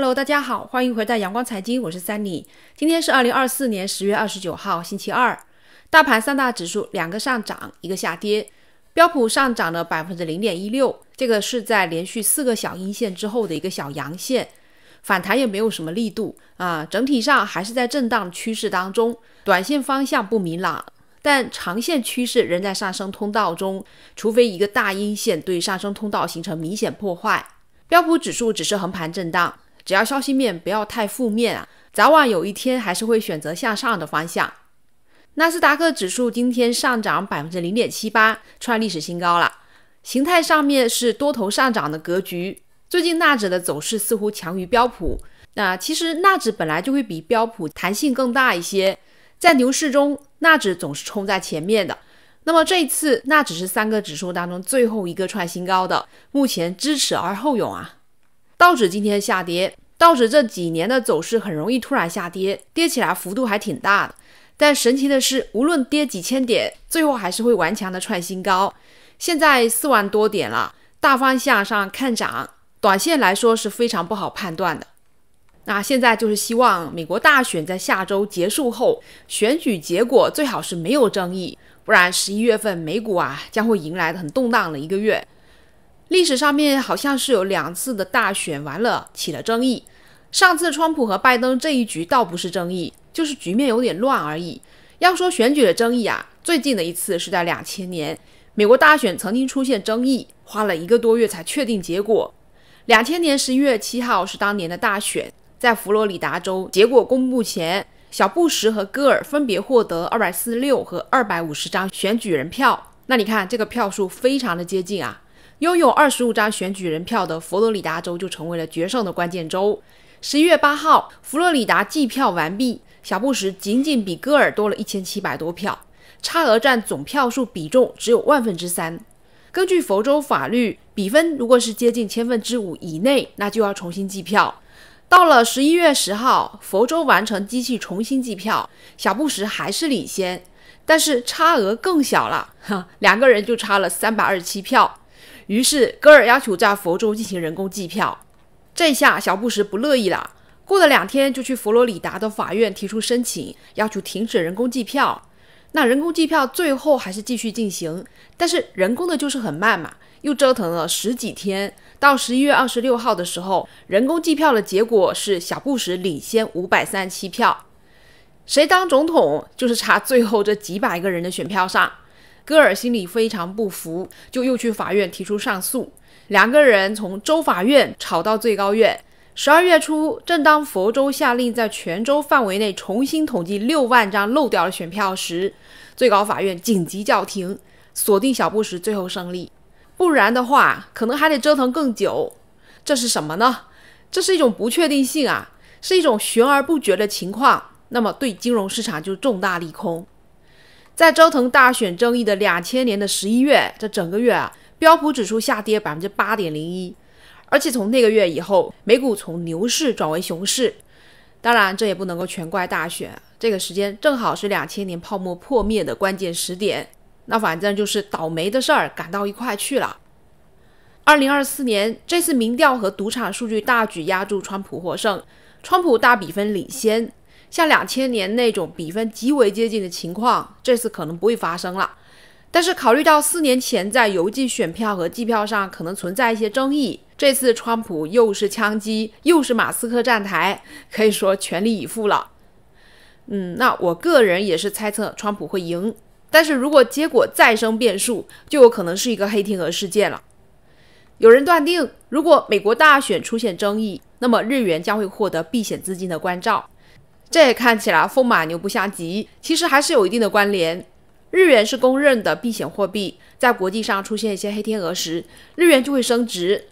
hello，大家好，欢迎回到阳光财经，我是三 y 今天是二零二四年十月二十九号，星期二。大盘三大指数两个上涨，一个下跌。标普上涨了百分之零点一六，这个是在连续四个小阴线之后的一个小阳线，反弹也没有什么力度啊。整体上还是在震荡趋势当中，短线方向不明朗，但长线趋势仍在上升通道中，除非一个大阴线对上升通道形成明显破坏。标普指数只是横盘震荡。只要消息面不要太负面啊，早晚有一天还是会选择向上的方向。纳斯达克指数今天上涨百分之零点七八，创历史新高了。形态上面是多头上涨的格局。最近纳指的走势似乎强于标普，那其实纳指本来就会比标普弹性更大一些，在牛市中纳指总是冲在前面的。那么这一次纳指是三个指数当中最后一个创新高的，目前知耻而后勇啊。道指今天下跌，道指这几年的走势很容易突然下跌，跌起来幅度还挺大的。但神奇的是，无论跌几千点，最后还是会顽强的创新高。现在四万多点了，大方向上看涨，短线来说是非常不好判断的。那现在就是希望美国大选在下周结束后，选举结果最好是没有争议，不然十一月份美股啊将会迎来很动荡的一个月。历史上面好像是有两次的大选完了起了争议，上次川普和拜登这一局倒不是争议，就是局面有点乱而已。要说选举的争议啊，最近的一次是在两千年美国大选曾经出现争议，花了一个多月才确定结果。两千年十一月七号是当年的大选，在佛罗里达州结果公布前，小布什和戈尔分别获得二百四十六和二百五十张选举人票。那你看这个票数非常的接近啊。拥有二十五张选举人票的佛罗里达州就成为了决胜的关键州。十一月八号，佛罗里达计票完毕，小布什仅仅比戈尔多了一千七百多票，差额占总票数比重只有万分之三。根据佛州法律，比分如果是接近千分之五以内，那就要重新计票。到了十一月十号，佛州完成机器重新计票，小布什还是领先，但是差额更小了，哈，两个人就差了三百二十七票。于是，戈尔要求在佛州进行人工计票。这下小布什不乐意了。过了两天，就去佛罗里达的法院提出申请，要求停止人工计票。那人工计票最后还是继续进行，但是人工的就是很慢嘛，又折腾了十几天。到十一月二十六号的时候，人工计票的结果是小布什领先五百三十七票。谁当总统，就是差最后这几百个人的选票上。戈尔心里非常不服，就又去法院提出上诉。两个人从州法院吵到最高院。十二月初，正当佛州下令在全州范围内重新统计六万张漏掉的选票时，最高法院紧急叫停，锁定小布什最后胜利。不然的话，可能还得折腾更久。这是什么呢？这是一种不确定性啊，是一种悬而不决的情况。那么对金融市场就重大利空。在周腾大选争议的两千年的十一月，这整个月啊，标普指数下跌百分之八点零一，而且从那个月以后，美股从牛市转为熊市。当然，这也不能够全怪大选，这个时间正好是两千年泡沫破灭的关键时点，那反正就是倒霉的事儿赶到一块去了。二零二四年这次民调和赌场数据大举压住川普获胜，川普大比分领先。像两千年那种比分极为接近的情况，这次可能不会发生了。但是考虑到四年前在邮寄选票和计票上可能存在一些争议，这次川普又是枪击，又是马斯克站台，可以说全力以赴了。嗯，那我个人也是猜测川普会赢，但是如果结果再生变数，就有可能是一个黑天鹅事件了。有人断定，如果美国大选出现争议，那么日元将会获得避险资金的关照。这看起来风马牛不相及，其实还是有一定的关联。日元是公认的避险货币，在国际上出现一些黑天鹅时，日元就会升值。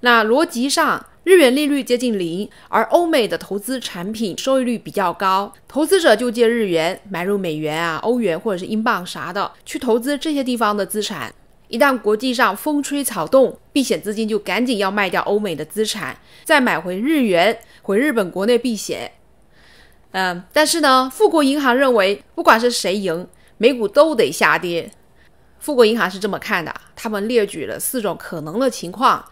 那逻辑上，日元利率接近零，而欧美的投资产品收益率比较高，投资者就借日元买入美元啊、欧元或者是英镑啥的去投资这些地方的资产。一旦国际上风吹草动，避险资金就赶紧要卖掉欧美的资产，再买回日元回日本国内避险。嗯，但是呢，富国银行认为，不管是谁赢，美股都得下跌。富国银行是这么看的，他们列举了四种可能的情况。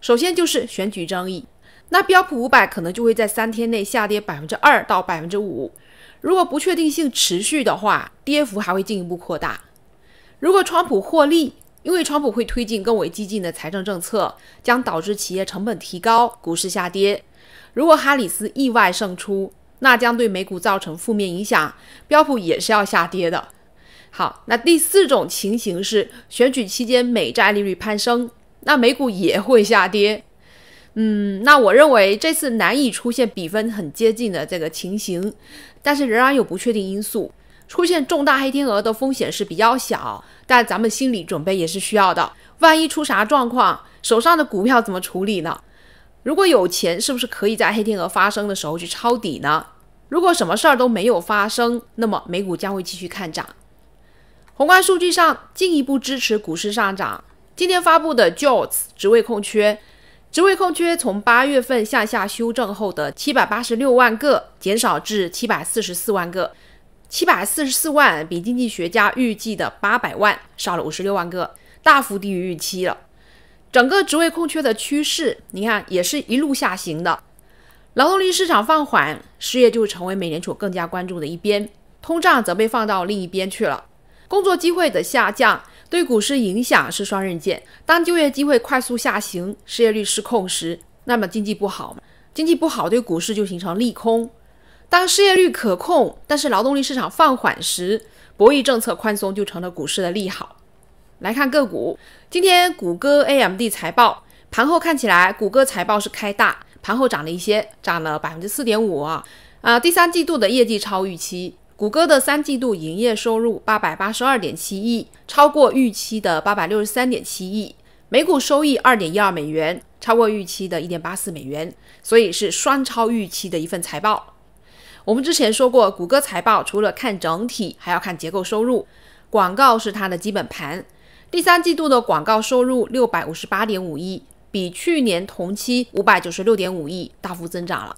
首先就是选举争议，那标普五百可能就会在三天内下跌百分之二到百分之五。如果不确定性持续的话，跌幅还会进一步扩大。如果川普获利，因为川普会推进更为激进的财政政策，将导致企业成本提高，股市下跌。如果哈里斯意外胜出，那将对美股造成负面影响，标普也是要下跌的。好，那第四种情形是选举期间美债利率攀升，那美股也会下跌。嗯，那我认为这次难以出现比分很接近的这个情形，但是仍然有不确定因素，出现重大黑天鹅的风险是比较小，但咱们心理准备也是需要的。万一出啥状况，手上的股票怎么处理呢？如果有钱，是不是可以在黑天鹅发生的时候去抄底呢？如果什么事儿都没有发生，那么美股将会继续看涨。宏观数据上进一步支持股市上涨。今天发布的 Jobs 职位空缺，职位空缺从八月份向下修正后的七百八十六万个减少至七百四十四万个，七百四十四万比经济学家预计的八百万少了五十六万个，大幅低于预期了。整个职位空缺的趋势，你看也是一路下行的。劳动力市场放缓，失业就会成为美联储更加关注的一边，通胀则被放到另一边去了。工作机会的下降对股市影响是双刃剑。当就业机会快速下行，失业率失控时，那么经济不好，经济不好对股市就形成利空。当失业率可控，但是劳动力市场放缓时，博弈政策宽松就成了股市的利好。来看个股，今天谷歌、AMD 财报盘后看起来，谷歌财报是开大。盘后涨了一些，涨了百分之四点五啊！啊，第三季度的业绩超预期。谷歌的三季度营业收入八百八十二点七亿，超过预期的八百六十三点七亿，每股收益二点一二美元，超过预期的一点八四美元，所以是双超预期的一份财报。我们之前说过，谷歌财报除了看整体，还要看结构收入。广告是它的基本盘，第三季度的广告收入六百五十八点五亿。比去年同期五百九十六点五亿大幅增长了，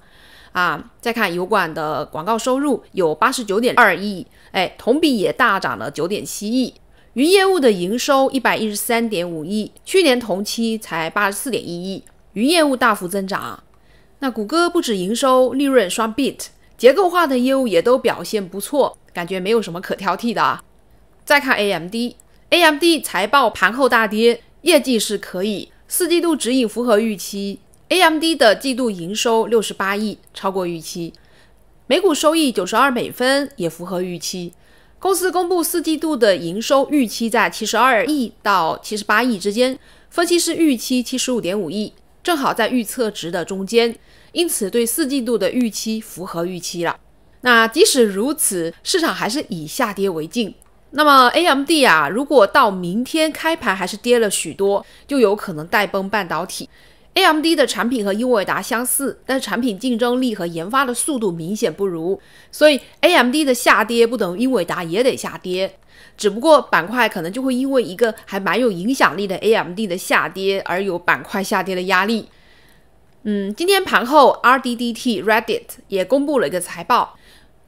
啊，再看油管的广告收入有八十九点二亿，哎，同比也大涨了九点七亿。云业务的营收一百一十三点五亿，去年同期才八十四点一亿，云业务大幅增长。那谷歌不止营收利润双 beat，结构化的业务也都表现不错，感觉没有什么可挑剔的。再看 AMD，AMD 财报盘后大跌，业绩是可以。四季度指引符合预期，AMD 的季度营收六十八亿，超过预期，每股收益九十二美分，也符合预期。公司公布四季度的营收预期在七十二亿到七十八亿之间，分析师预期七十五点五亿，正好在预测值的中间，因此对四季度的预期符合预期了。那即使如此，市场还是以下跌为敬。那么 A M D 啊，如果到明天开盘还是跌了许多，就有可能带崩半导体。A M D 的产品和英伟达相似，但是产品竞争力和研发的速度明显不如，所以 A M D 的下跌不等于英伟达也得下跌，只不过板块可能就会因为一个还蛮有影响力的 A M D 的下跌而有板块下跌的压力。嗯，今天盘后 R D D T Reddit 也公布了一个财报，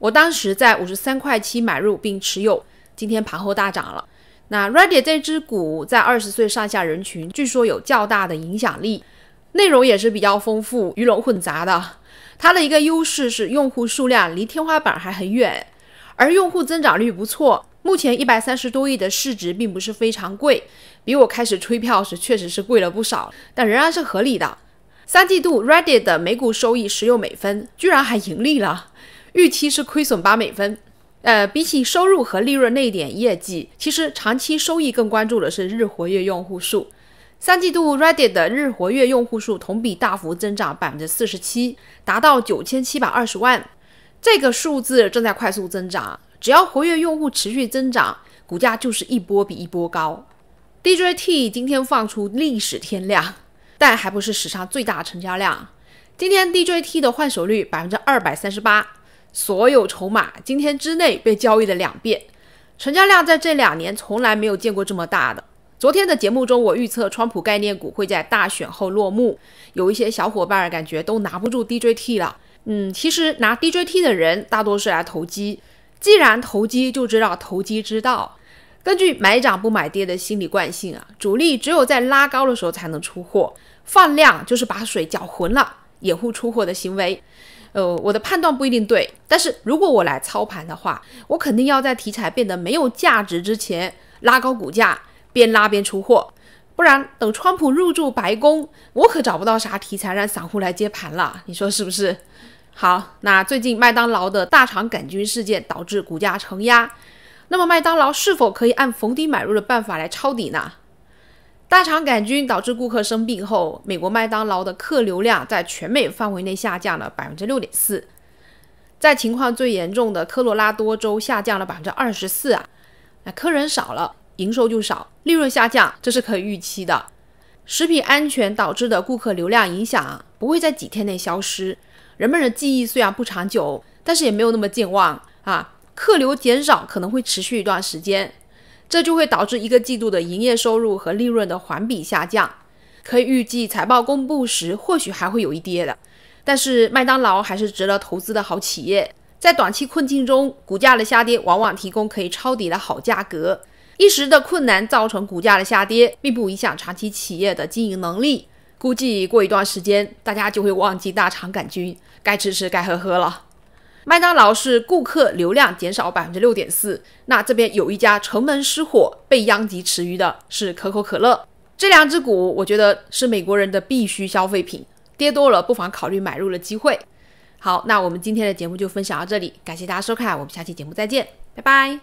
我当时在五十三块七买入并持有。今天盘后大涨了。那 Reddit 这只股在二十岁上下人群据说有较大的影响力，内容也是比较丰富、鱼龙混杂的。它的一个优势是用户数量离天花板还很远，而用户增长率不错。目前一百三十多亿的市值并不是非常贵，比我开始吹票时确实是贵了不少，但仍然是合理的。三季度 Reddit 的每股收益十六美分，居然还盈利了，预期是亏损八美分。呃，比起收入和利润那一点业绩，其实长期收益更关注的是日活跃用户数。三季度 Reddit 的日活跃用户数同比大幅增长百分之四十七，达到九千七百二十万。这个数字正在快速增长，只要活跃用户持续增长，股价就是一波比一波高。DJT 今天放出历史天量，但还不是史上最大成交量。今天 DJT 的换手率百分之二百三十八。所有筹码今天之内被交易了两遍，成交量在这两年从来没有见过这么大的。昨天的节目中，我预测川普概念股会在大选后落幕。有一些小伙伴感觉都拿不住 DJT 了，嗯，其实拿 DJT 的人大多是来投机。既然投机，就知道投机之道。根据买涨不买跌的心理惯性啊，主力只有在拉高的时候才能出货，放量就是把水搅浑了，掩护出货的行为。呃，我的判断不一定对，但是如果我来操盘的话，我肯定要在题材变得没有价值之前拉高股价，边拉边出货，不然等川普入驻白宫，我可找不到啥题材让散户来接盘了，你说是不是？好，那最近麦当劳的大肠杆菌事件导致股价承压，那么麦当劳是否可以按逢低买入的办法来抄底呢？大肠杆菌导致顾客生病后，美国麦当劳的客流量在全美范围内下降了百分之六点四，在情况最严重的科罗拉多州下降了百分之二十四啊！那客人少了，营收就少，利润下降，这是可以预期的。食品安全导致的顾客流量影响不会在几天内消失。人们的记忆虽然不长久，但是也没有那么健忘啊！客流减少可能会持续一段时间。这就会导致一个季度的营业收入和利润的环比下降，可以预计财报公布时或许还会有一跌的。但是麦当劳还是值得投资的好企业，在短期困境中，股价的下跌往往提供可以抄底的好价格。一时的困难造成股价的下跌，并不影响长期企业的经营能力。估计过一段时间，大家就会忘记大肠杆菌，该吃吃，该喝喝了。麦当劳是顾客流量减少百分之六点四，那这边有一家城门失火被殃及池鱼的是可口可乐，这两只股我觉得是美国人的必须消费品，跌多了不妨考虑买入的机会。好，那我们今天的节目就分享到这里，感谢大家收看，我们下期节目再见，拜拜。